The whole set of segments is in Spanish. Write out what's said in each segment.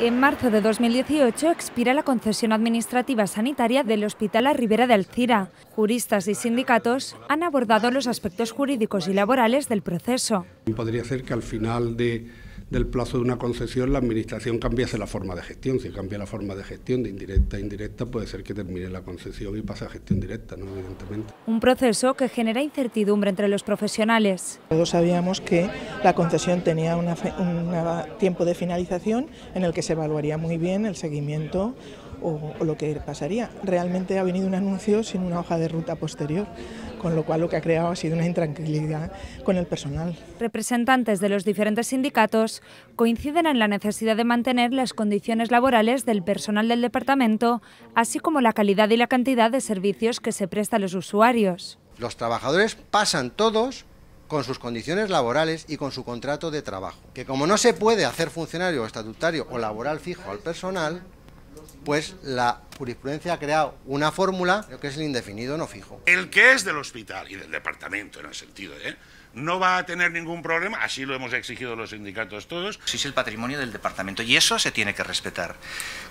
En marzo de 2018 expira la concesión administrativa sanitaria del Hospital a Ribera de Alcira. Juristas y sindicatos han abordado los aspectos jurídicos y laborales del proceso. Podría ser que al final de del plazo de una concesión, la administración cambiase la forma de gestión. Si cambia la forma de gestión de indirecta a indirecta, puede ser que termine la concesión y pase a gestión directa, ¿no? evidentemente. Un proceso que genera incertidumbre entre los profesionales. Todos sabíamos que la concesión tenía un tiempo de finalización en el que se evaluaría muy bien el seguimiento o, o, lo que pasaría. Realmente ha venido un anuncio sin una hoja de ruta posterior, con lo cual lo que ha creado ha sido una intranquilidad con el personal. Representantes de los diferentes sindicatos coinciden en la necesidad de mantener las condiciones laborales del personal del departamento, así como la calidad y la cantidad de servicios que se presta a los usuarios. Los trabajadores pasan todos con sus condiciones laborales y con su contrato de trabajo. Que como no se puede hacer funcionario estatutario o laboral fijo al personal, pues la jurisprudencia ha creado una fórmula que es el indefinido no fijo. El que es del hospital y del departamento en el sentido de no va a tener ningún problema, así lo hemos exigido los sindicatos todos. Sí, es el patrimonio del departamento y eso se tiene que respetar.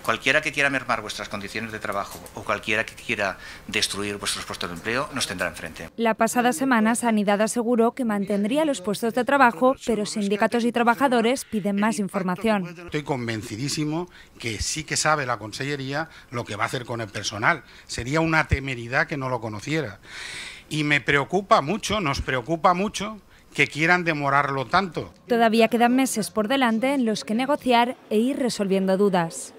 Cualquiera que quiera mermar vuestras condiciones de trabajo o cualquiera que quiera destruir vuestros puestos de empleo nos tendrá enfrente. La pasada semana Sanidad aseguró que mantendría los puestos de trabajo, pero sindicatos y trabajadores piden más información. Estoy convencidísimo que sí que sabe la consellería lo que va a hacer con el personal. Sería una temeridad que no lo conociera. Y me preocupa mucho, nos preocupa mucho que quieran demorarlo tanto. Todavía quedan meses por delante en los que negociar e ir resolviendo dudas.